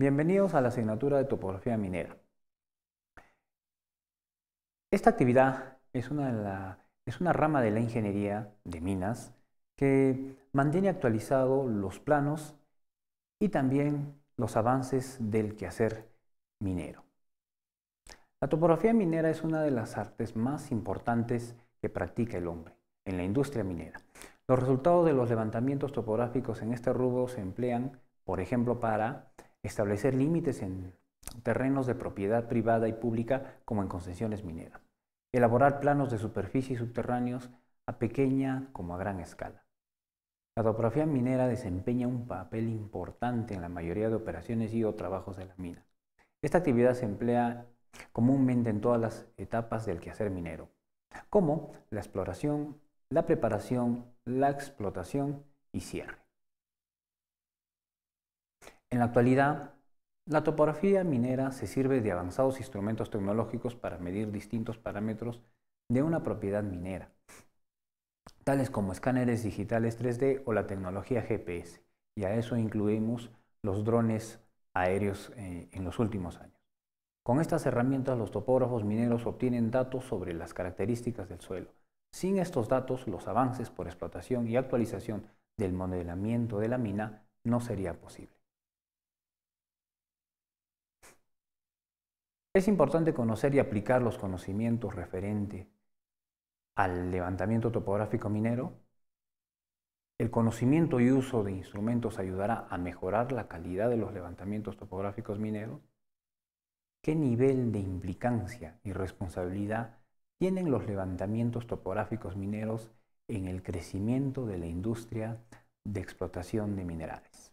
Bienvenidos a la asignatura de topografía minera. Esta actividad es una, es una, rama de la ingeniería de minas que mantiene actualizado los planos y también los avances del quehacer minero. La topografía minera es una de las artes más importantes que practica el hombre en la industria minera. Los resultados de los levantamientos topográficos en este rubro se emplean, por ejemplo, para establecer límites en terrenos de propiedad privada y pública como en concesiones mineras, elaborar planos de superficie y subterráneos a pequeña como a gran escala. La topografía minera desempeña un papel importante en la mayoría de operaciones y o trabajos de la mina. Esta actividad se emplea comúnmente en todas las etapas del quehacer minero, como la exploración, la preparación, la explotación y cierre. En la actualidad, la topografía minera se sirve de avanzados instrumentos tecnológicos para medir distintos parámetros de una propiedad minera, tales como escáneres digitales 3D o la tecnología GPS, y a eso incluimos los drones aéreos eh, en los últimos años. Con estas herramientas los topógrafos mineros obtienen datos sobre las características del suelo. Sin estos datos, los avances por explotación y actualización del modelamiento de la mina no sería posible. Es importante conocer y aplicar los conocimientos referentes al levantamiento topográfico minero. El conocimiento y uso de instrumentos ayudará a mejorar la calidad de los levantamientos topográficos mineros. ¿Qué nivel de implicancia y responsabilidad tienen los levantamientos topográficos mineros en el crecimiento de la industria de explotación de minerales?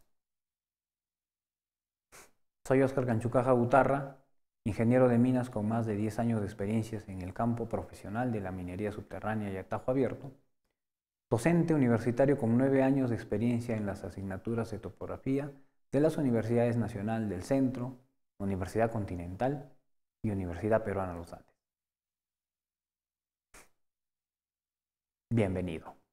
Soy Oscar Canchucaja Butarra, ingeniero de minas con más de 10 años de experiencias en el campo profesional de la minería subterránea y atajo abierto, docente universitario con 9 años de experiencia en las asignaturas de topografía de las Universidades Nacional del Centro, Universidad Continental y Universidad Peruana Los Andes. Bienvenido.